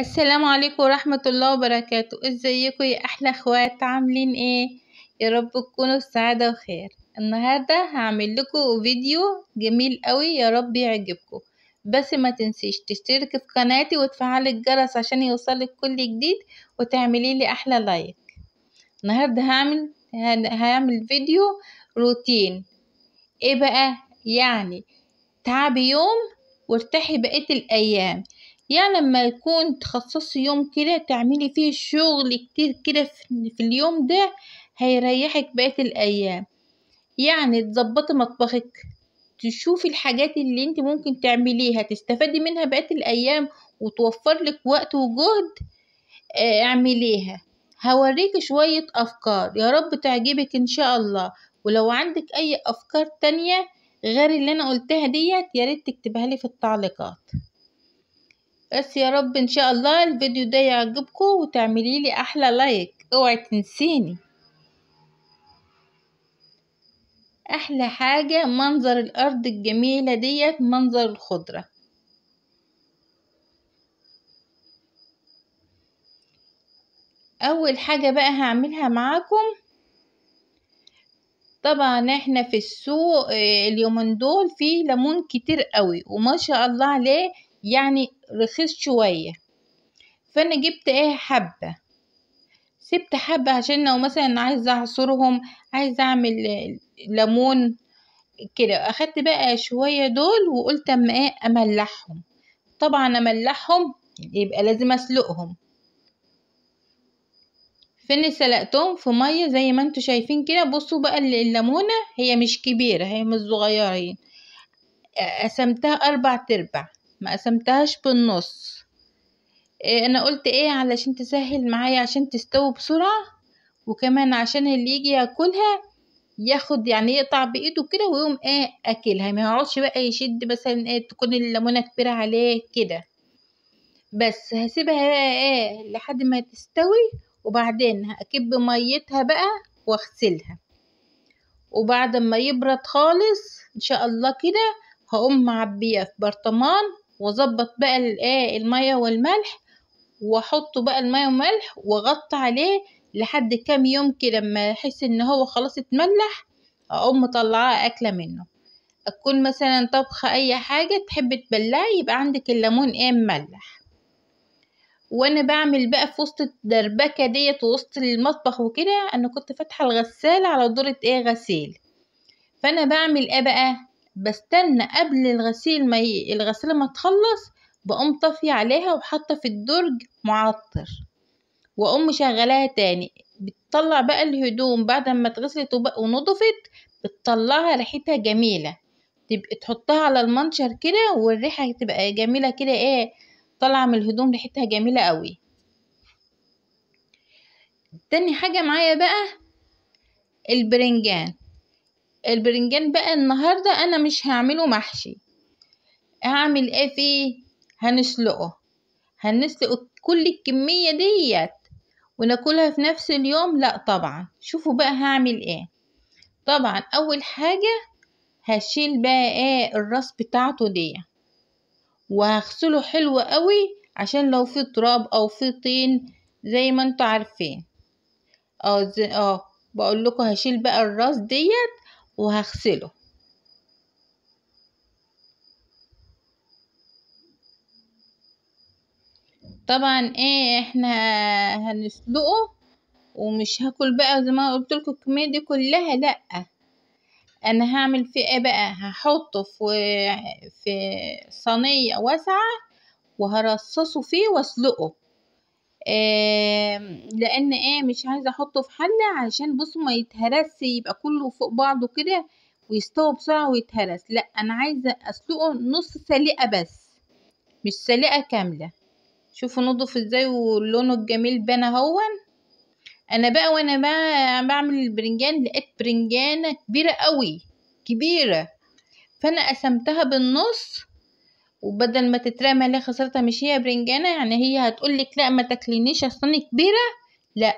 السلام عليكم ورحمة الله وبركاته ازيكم يا احلى اخوات عاملين ايه يا رب تكونوا السعادة وخير النهاردة هعمل لكم فيديو جميل قوي يا رب يعجبكم بس ما تنسيش تشترك في قناتي وتفعلي الجرس عشان يوصلك كل جديد وتعملي لي احلى لايك النهاردة هعمل هعمل فيديو روتين ايه بقى يعني تعبي يوم وارتاحي بقية الايام يعني لما يكون تخصصي يوم كده تعملي فيه شغل كتير كده في اليوم ده هيريحك بقية الأيام يعني تظبطي مطبخك تشوفي الحاجات اللي انت ممكن تعمليها تستفادي منها بقية الأيام وتوفر لك وقت وجهد آه، اعمليها هوريك شوية أفكار يا رب تعجبك إن شاء الله ولو عندك أي أفكار تانية غير اللي أنا قلتها ديت ياريت تكتبها لي في التعليقات بس يا رب ان شاء الله الفيديو ده يعجبكم وتعملي لي احلى لايك اوعي تنسيني احلى حاجة منظر الارض الجميلة ديت منظر الخضرة اول حاجة بقى هعملها معاكم طبعا احنا في السوق آه، اليومين دول فيه ليمون كتير قوي وما شاء الله عليه يعني رخيص شوية فأنا جبت ايه حبة سبت حبة عشان لو مثلا عايزة أعصرهم عايزة أعمل ليمون كده أخدت بقى شوية دول وقلت أما إيه أملحهم طبعا أملحهم يبقى لازم أسلقهم فاني سلقتهم في مية زي ما انتوا شايفين كده بصوا بقى الليمونة هي مش كبيرة هي مش صغيرة قسمتها أربع تربع ما قسمتهاش بالنص إيه انا قلت ايه علشان تسهل معايا عشان تستوي بسرعة وكمان عشان اللي يجي ياكلها ياخد يعني يقطع بايده كده ويقوم ايه اكلها ما يقعدش بقى يشد مثلا ايه تكون الليمونه كبيره عليه كده بس هسيبها بقى ايه لحد ما تستوي وبعدين هكب ميتها بقى واغسلها وبعد ما يبرد خالص ان شاء الله كده هقوم معبيه في برطمان واظبط بقى الايه الميه والملح واحطه بقى الميه والملح واغطي عليه لحد كام يوم كده لما احس ان هو خلاص اتملح اقوم مطلعاه اكله منه اكون مثلا طبخه اي حاجه تحب تبلعي يبقى عندك الليمون ايه مملح وانا بعمل بقى في وسط الدربكه ديت ووسط المطبخ وكده انا كنت فاتحه الغساله على دورة ايه غسيل فانا بعمل ايه بقى بستنى قبل الغسيل ما ي... الغسالة ما تخلص بقوم طافية عليها وحاطة في الدرج معطر وأقوم مشغلاها تاني بتطلع بقى الهدوم بعد ما اتغسلت ونضفت بتطلعها ريحتها جميلة تبقى تحطها على المنشر كده والريحة تبقى جميلة كده ايه طالعة من الهدوم ريحتها جميلة قوي تاني حاجة معايا بقى البرنجان البرنجان بقى النهاردة انا مش هعمله محشي هعمل ايه فيه هنسلقه هنسلق كل الكمية ديت وناكلها في نفس اليوم لا طبعا شوفوا بقى هعمل ايه طبعا اول حاجة هشيل بقى ايه الراس بتاعته دي وهغسله حلو قوي عشان لو في تراب او في طين زي ما انتوا عارفين اه اه بقول لكم هشيل بقى الراس ديت وهغسله طبعا ايه احنا هنسلقه ومش هاكل بقى زي ما قلت لكم الكميه دي كلها لا انا هعمل فيه ايه بقى هحطه في في صينيه واسعه وهرصصه فيه واسلقه لان ايه مش عايزه احطه في حله علشان بصوا ما يتهرس يبقى كله فوق بعضه كده ويستوى بسرعه ويتهرس لا انا عايزه اسلقه نص سلقه بس مش سلقه كامله شوفوا نضف ازاي ولونه الجميل بان اهون انا بقى وانا بقى بعمل البرنجان لقيت برنجانه كبيره قوي كبيره فانا قسمتها بالنص وبدل ما تترمى اللي خسارتها مش هي برنجانة يعني هي هتقولك لا ما تاكلينيش اصلا كبيرة لا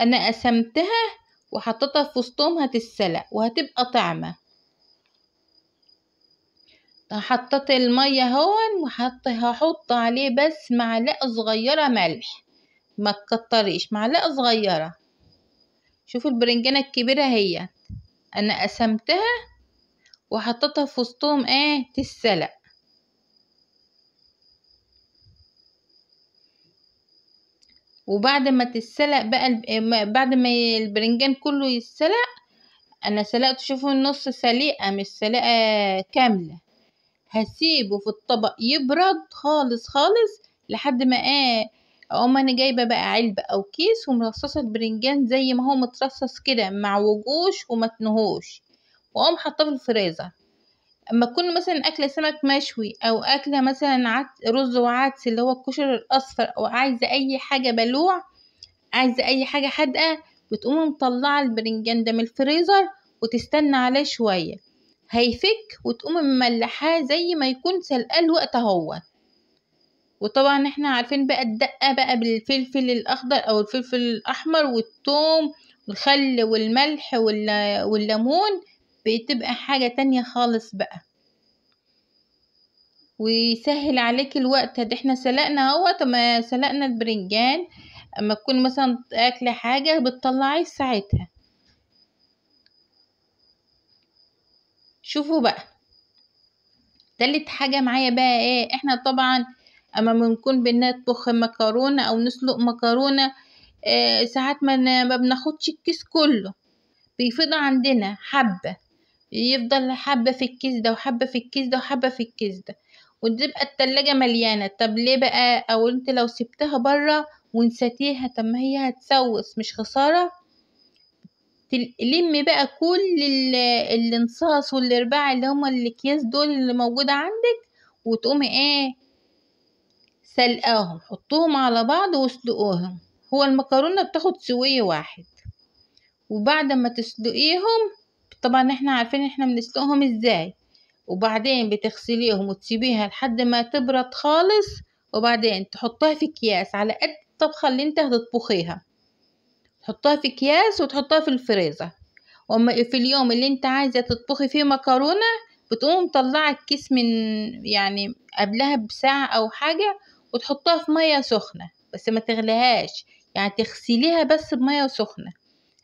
انا قسمتها وحطيتها في وسطهم هتتسلق وهتبقى طعمة حطيت المية هون وحط هحط عليه بس معلقة صغيرة ملح ما تكتريش معلقة صغيرة شوفوا البرنجانة الكبيرة هي انا قسمتها وحطيتها في وسطهم ايه تتسلق وبعد ما تتسلق بقى بعد ما البرنجان كله يتسلق انا سلقت شوفوا النص سليقه مش سلقه كامله هسيبه في الطبق يبرد خالص خالص لحد ما ايه اقوم انا جايبه بقى علبه او كيس ومرصصه البرنجان زي ما هو مترصص كده معوجوش ومتنهوش واقوم حاطاه في الفريزر اما تكون مثلا اكله سمك مشوي او اكله مثلا رز وعدس اللي هو الكشر الاصفر او عايزه اي حاجه بلوع عايزه اي حاجه حادقه بتقوم مطلعه البرنجان ده من الفريزر وتستنى عليه شويه هيفك وتقوم مملحاه زي ما يكون سلقاه الوقت هو وطبعا احنا عارفين بقى الدقه بقى بالفلفل الاخضر او الفلفل الاحمر والثوم والخل والملح والليمون بتبقى حاجة تانية خالص بقى ويسهل عليك الوقت ده احنا سلقنا اهو ما سلقنا البرنجان اما تكون مثلا اكلة حاجة بتطلعيه ساعتها شوفوا بقى تالت حاجة معايا بقى ايه احنا طبعا اما بنكون بنطبخ مكرونة او نسلق مكرونة آه، ساعات ما بناخدش الكيس كله بيفضل عندنا حبة يفضل حبة في الكيس ده وحبة في الكيس ده وحبة في الكيس ده وتبقى التلاجة مليانة طب ليه بقى او انت لو سبتها برا ونسيتيها طب ما هي هتسوس مش خسارة تلمي بقى كل الانصاص والارباع اللي هما الاكياس دول اللي موجودة عندك وتقومي ايه سلقاهم حطوهم على بعض واسلقوهم هو المكرونة بتاخد سوية واحد وبعد ما تسلقيهم طبعا احنا عارفين احنا بنسلقهم ازاي وبعدين بتغسليهم وتسيبيها لحد ما تبرد خالص وبعدين تحطها في اكياس على قد الطبخة اللي انت هتطبخيها تحطها في اكياس وتحطها في الفريزر واما في اليوم اللي انت عايزة تطبخي فيه مكرونة بتقوم مطلعة الكيس من يعني قبلها بساعة او حاجة وتحطها في مية سخنة بس ما تغليهاش يعني تغسليها بس بمية سخنة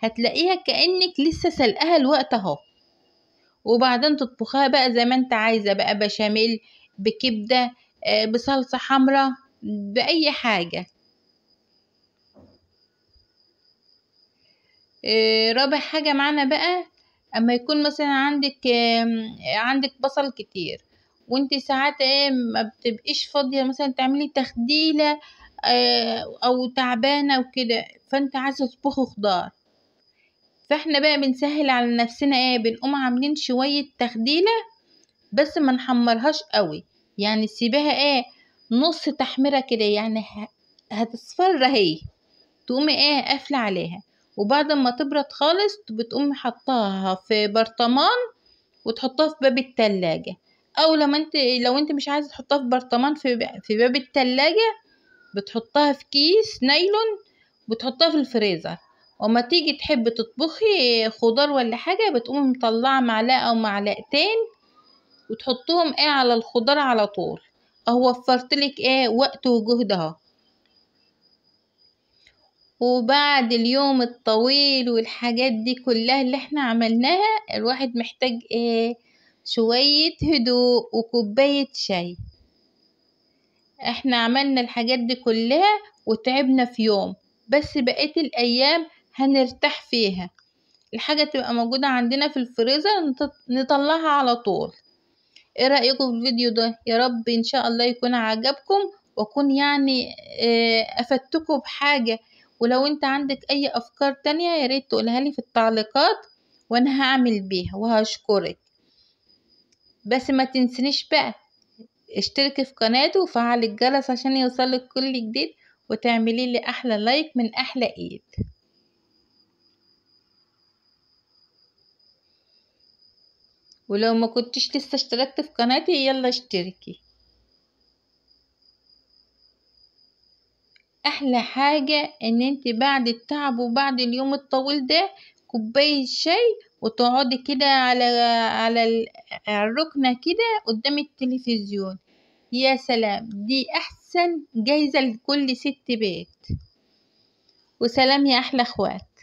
هتلاقيها كأنك لسه سلقاها الوقت اهو وبعدين تطبخها بقى زي ما انت عايزة بقى بشاميل بكبدة آه، بصلصة حمراء بأي حاجة آه، رابع حاجة معانا بقى اما يكون مثلا عندك عندك بصل كتير وانت ساعات ايه ما بتبقيش فاضيه مثلا تعملي تخديله آه، او تعبانه وكده فانت عايزه تطبخي خضار فاحنا بقى بنسهل على نفسنا ايه بنقوم عاملين شوية تخديلة بس ما نحمرهاش قوي يعني سيبها ايه نص تحميرة كده يعني هتصفر اهي تقومي ايه قافلة عليها وبعد ما تبرد خالص بتقومي حطاها في برطمان وتحطها في باب التلاجة او لما انت لو انت مش عايزه تحطها في برطمان في في باب التلاجة بتحطها في كيس نايلون بتحطها في الفريزر وما تيجي تحب تطبخي خضار ولا حاجة بتقومي مطلعة معلقة أو معلقتين وتحطهم ايه على الخضار على طول اهو وفرتلك ايه وقت وجهد اهو وبعد اليوم الطويل والحاجات دي كلها اللي احنا عملناها الواحد محتاج ايه شوية هدوء وكوباية شاي احنا عملنا الحاجات دي كلها وتعبنا في يوم بس بقيت الايام هنرتاح فيها الحاجة تبقى موجودة عندنا في الفريزر نطلعها على طول ايه رأيكم في الفيديو ده يا رب ان شاء الله يكون عجبكم واكون يعني آه، افدتكم بحاجة ولو انت عندك اي افكار تانية يا ريت تقولها لي في التعليقات وانا هعمل بيها وهشكرك بس ما تنسنيش بقى اشتركي في قناتي وفعل الجرس عشان يوصلك كل جديد وتعملي لي احلى لايك من احلى ايد ولو ما كنتش لسه اشتركت في قناتي يلا اشتركي احلى حاجة ان انت بعد التعب وبعد اليوم الطويل ده كوباية شاي وتقعدي كده على على الركنة كده قدام التلفزيون يا سلام دي احسن جايزة لكل ست بيت وسلام يا احلى اخوات